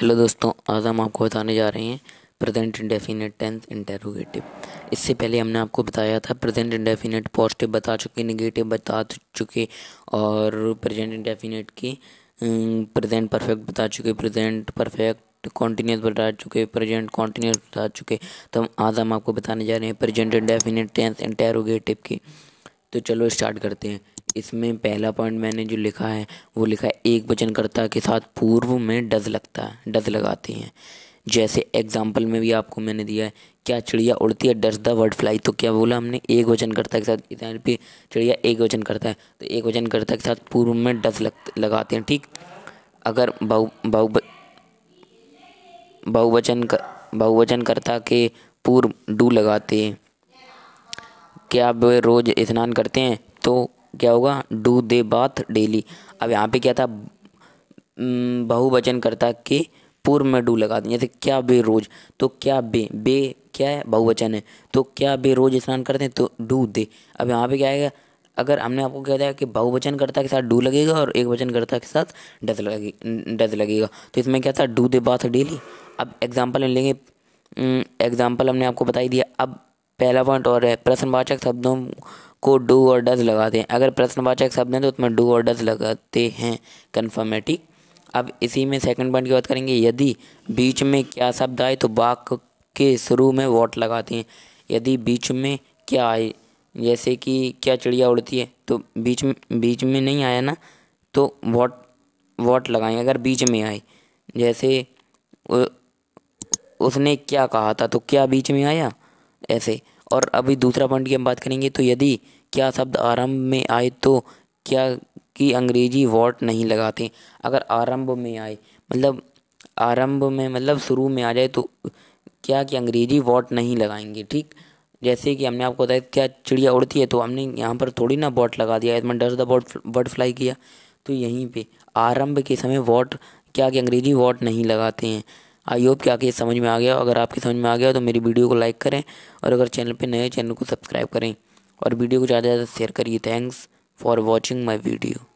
hello दोस्तों आज हम आपको बताने जा रहे हैं प्रेजेंट इंडेफिनेट टेंथ इंटेरोगेटिव इससे पहले हमने आपको बताया था प्रेजेंट इंडेफिनेट पॉजिटिव बता चुके निगेटिव बता चुके और प्रेजेंट इंडेफिनेट की प्रेजेंट परफेक्ट बता चुके प्रेजेंट परफेक्ट कॉन्टीन्यूस बता चुके प्रेजेंट कॉन्टीन्यूस बता चुके तो हम आज हम आपको बताने जा रहे हैं प्रेजेंट इंडेफिनेट टेंथ इंटेरोगेटिव की तो चलो स्टार्ट करते हैं इसमें पहला पॉइंट मैंने जो लिखा है वो लिखा है एक वचनकर्ता के साथ पूर्व में डज लगता है डज लगाते हैं जैसे एग्जाम्पल में भी आपको मैंने दिया है क्या चिड़िया उड़ती है डज द वर्ड फ्लाई तो क्या बोला हमने एक वचन के साथ इधर चिड़िया एक वचन करता है तो एक वचन के साथ पूर्व में डज लग लगाते हैं ठीक अगर बहु बहु बहुवचन कर, बहुवचन के पूर्व डू लगाते हैं क्या वे रोज़ स्नान करते हैं तो क्या होगा डू दे बाथ डेली अब यहाँ पे क्या था बहुवचन करता के पूर्व में डू लगा दें जैसे क्या बे रोज तो क्या बे बे क्या है बहुवचन है तो क्या बे रोज स्नान करते हैं तो डू दे अब यहाँ पे क्या आएगा अगर हमने आपको कह दिया कि बहुवचन करता के साथ डू लगेगा और एक वचन के साथ डज लगे डज लगेगा तो इसमें क्या था डू दे बाथ डेली अब एग्जाम्पल लेंगे एग्जाम्पल हमने आपको बताई दिया अब पहला पॉइंट और है प्रश्नवाचक शब्दों को डू और डज लगाते हैं अगर प्रश्नवाचक शब्द हैं तो उसमें डू और डज लगाते हैं कन्फर्म अब इसी में सेकंड पॉइंट की बात करेंगे यदि बीच में क्या शब्द आए तो वाक्य के शुरू में वॉट लगाते हैं यदि बीच में क्या आए जैसे कि क्या चिड़िया उड़ती है तो बीच में बीच में नहीं आया ना तो वॉट वॉट लगाएं अगर बीच में आए जैसे उसने क्या कहा था तो क्या बीच में आया ऐसे और अभी दूसरा पॉइंट की हम बात करेंगे तो यदि क्या शब्द आरंभ में आए तो क्या कि अंग्रेजी वॉट नहीं लगाते अगर आरंभ में आए मतलब आरंभ में मतलब शुरू में आ जाए तो क्या कि अंग्रेजी वॉट नहीं लगाएंगे ठीक जैसे कि हमने आपको बताया क्या चिड़िया उड़ती है तो हमने यहाँ पर थोड़ी ना बॉट लगा दिया इसमें डर द बॉट बर्ड फ्लाई किया तो यहीं पे आरंभ के समय वॉट क्या कि अंग्रेजी वॉट नहीं लगाते हैं आई होप कि आके समझ में आ गया अगर आपकी समझ में आ गया तो मेरी वीडियो को लाइक करें और अगर चैनल पर नए चैनल को सब्सक्राइब करें और वीडियो को ज़्यादा से ज़्यादा शेयर करिए thanks for watching my video